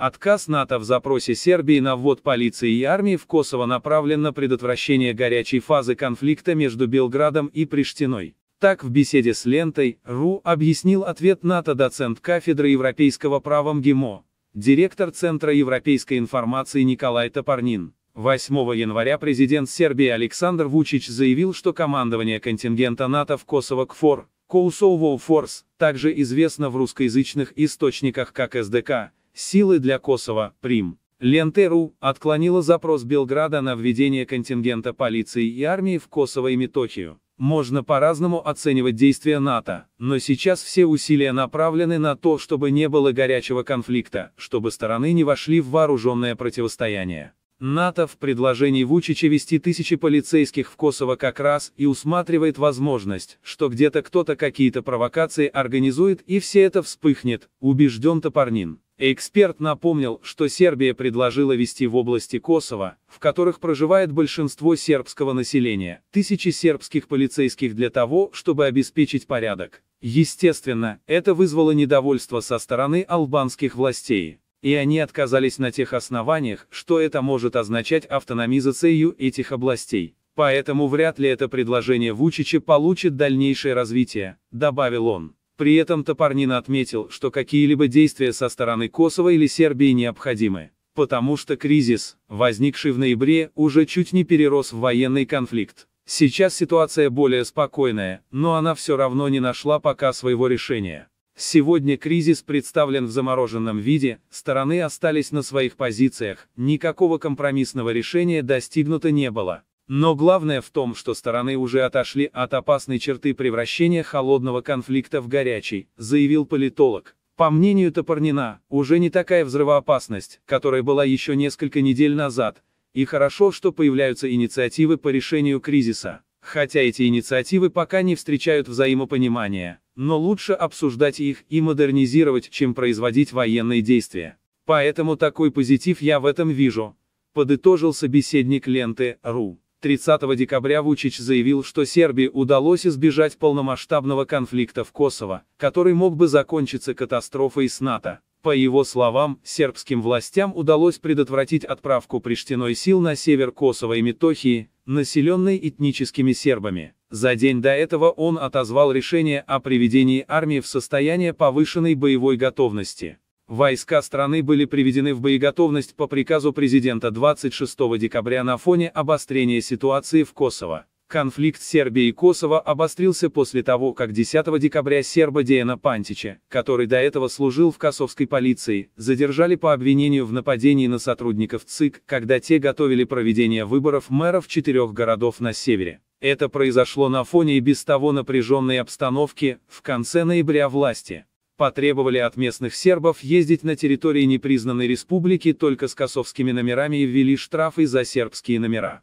Отказ НАТО в запросе Сербии на ввод полиции и армии в Косово направлен на предотвращение горячей фазы конфликта между Белградом и Приштиной. Так в беседе с лентой РУ объяснил ответ НАТО доцент кафедры европейского права МГИМО, директор Центра европейской информации Николай Топорнин. 8 января президент Сербии Александр Вучич заявил, что командование контингента НАТО в Косово КФОР, Kosovo Force, также известно в русскоязычных источниках как СДК, Силы для Косово, Прим. Лентеру отклонила запрос Белграда на введение контингента полиции и армии в Косово и Метохию. Можно по-разному оценивать действия НАТО, но сейчас все усилия направлены на то, чтобы не было горячего конфликта, чтобы стороны не вошли в вооруженное противостояние. НАТО в предложении Вучича вести тысячи полицейских в Косово как раз и усматривает возможность, что где-то кто-то какие-то провокации организует и все это вспыхнет, убежден Топорнин. Эксперт напомнил, что Сербия предложила вести в области Косово, в которых проживает большинство сербского населения, тысячи сербских полицейских для того, чтобы обеспечить порядок. Естественно, это вызвало недовольство со стороны албанских властей, и они отказались на тех основаниях, что это может означать автономизацию этих областей. Поэтому вряд ли это предложение Вучича получит дальнейшее развитие, добавил он. При этом Топорнина отметил, что какие-либо действия со стороны Косово или Сербии необходимы, потому что кризис, возникший в ноябре, уже чуть не перерос в военный конфликт. Сейчас ситуация более спокойная, но она все равно не нашла пока своего решения. Сегодня кризис представлен в замороженном виде, стороны остались на своих позициях, никакого компромиссного решения достигнуто не было. Но главное в том, что стороны уже отошли от опасной черты превращения холодного конфликта в горячий, заявил политолог. По мнению Топорнина, уже не такая взрывоопасность, которая была еще несколько недель назад, и хорошо, что появляются инициативы по решению кризиса. Хотя эти инициативы пока не встречают взаимопонимания, но лучше обсуждать их и модернизировать, чем производить военные действия. Поэтому такой позитив я в этом вижу, подытожил собеседник ленты РУ. 30 декабря Вучич заявил, что Сербии удалось избежать полномасштабного конфликта в Косово, который мог бы закончиться катастрофой с НАТО. По его словам, сербским властям удалось предотвратить отправку приштиной сил на север Косово и Метохии, населенной этническими сербами. За день до этого он отозвал решение о приведении армии в состояние повышенной боевой готовности. Войска страны были приведены в боеготовность по приказу президента 26 декабря на фоне обострения ситуации в Косово. Конфликт Сербии и Косово обострился после того, как 10 декабря серба Деяна Пантича, который до этого служил в косовской полиции, задержали по обвинению в нападении на сотрудников ЦИК, когда те готовили проведение выборов мэров четырех городов на севере. Это произошло на фоне и без того напряженной обстановки в конце ноября власти, потребовали от местных сербов ездить на территории непризнанной республики только с косовскими номерами и ввели штрафы за сербские номера.